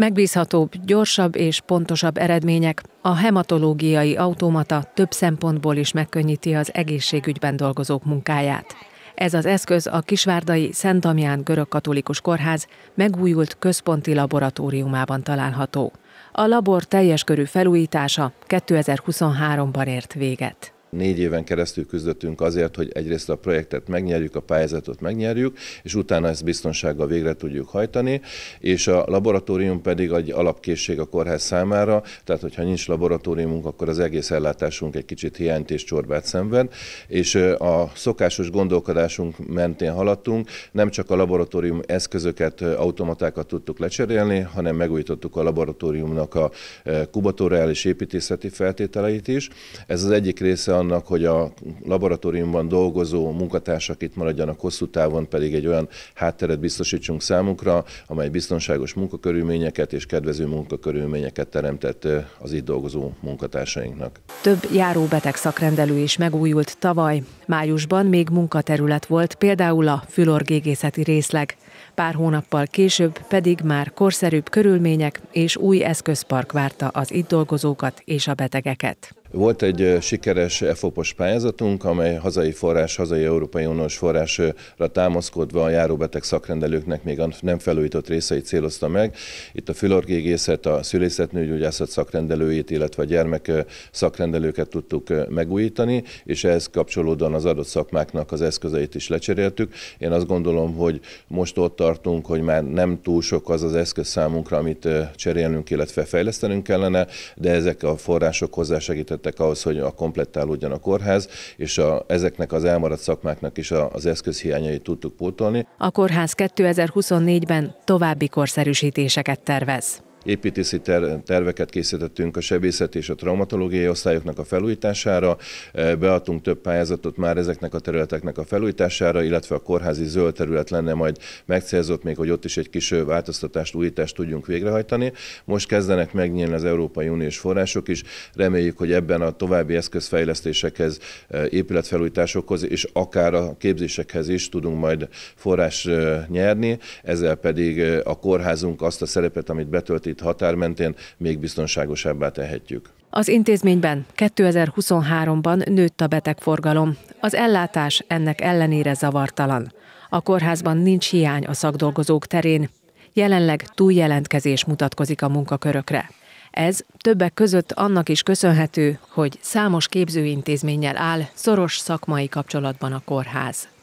Megbízhatóbb, gyorsabb és pontosabb eredmények. A hematológiai automata több szempontból is megkönnyíti az egészségügyben dolgozók munkáját. Ez az eszköz a Kisvárdai Szent Damján Görögkatolikus Kórház megújult központi laboratóriumában található. A labor teljes körű felújítása 2023-ban ért véget. Négy éven keresztül küzdöttünk azért, hogy egyrészt a projektet megnyerjük, a pályázatot megnyerjük, és utána ezt biztonsággal végre tudjuk hajtani, és a laboratórium pedig egy alapkészség a kórház számára, tehát hogyha nincs laboratóriumunk, akkor az egész ellátásunk egy kicsit hiányt és csorbát szenved, és a szokásos gondolkodásunk mentén haladtunk, nem csak a laboratórium eszközöket, automatákat tudtuk lecserélni, hanem megújítottuk a laboratóriumnak a kubatóriális építészeti feltételeit is. Ez az egyik része annak, hogy a laboratóriumban dolgozó munkatársak itt maradjanak hosszú távon, pedig egy olyan hátteret biztosítsunk számukra, amely biztonságos munkakörülményeket és kedvező munkakörülményeket teremtett az itt dolgozó munkatársainknak. Több járó beteg szakrendelő is megújult tavaly. Májusban még munkaterület volt, például a fülorgégészeti részleg. Pár hónappal később pedig már korszerűbb körülmények és új eszközpark várta az itt dolgozókat és a betegeket. Volt egy sikeres EFOPOS pályázatunk, amely hazai forrás, hazai Európai Uniós forrásra támaszkodva a járóbeteg szakrendelőknek még nem felújított részeit célozta meg. Itt a fülorgégészet, a szülészetnőgyógyászat szakrendelőit, illetve a gyermek szakrendelőket tudtuk megújítani, és ehhez kapcsolódóan az adott szakmáknak az eszközeit is lecseréltük. Én azt gondolom, hogy most ott tartunk, hogy már nem túl sok az az eszköz számunkra, amit cserélnünk, illetve fejlesztenünk kellene, de ezek a források hozzásegített döntöttek ahhoz, hogy a komplettálódjon a kórház, és a, ezeknek az elmaradt szakmáknak is a, az eszközhiányait tudtuk pótolni. A kórház 2024-ben további korszerűsítéseket tervez építési terveket készítettünk a sebészet és a traumatológiai osztályoknak a felújítására, e, beadtunk több pályázatot már ezeknek a területeknek a felújítására, illetve a kórházi zöld terület lenne majd megcélzott még, hogy ott is egy kis változtatást, újítást tudjunk végrehajtani. Most kezdenek megnyílni az Európai Uniós források is, reméljük, hogy ebben a további eszközfejlesztésekhez, e, épületfelújításokhoz és akár a képzésekhez is tudunk majd forrás nyerni, ezzel pedig a kórházunk azt a szerepet, amit betölt itt határmentén még biztonságosabbá tehetjük. Az intézményben 2023-ban nőtt a betegforgalom. Az ellátás ennek ellenére zavartalan. A kórházban nincs hiány a szakdolgozók terén. Jelenleg túljelentkezés mutatkozik a munkakörökre. Ez többek között annak is köszönhető, hogy számos képzőintézménnyel áll szoros szakmai kapcsolatban a kórház.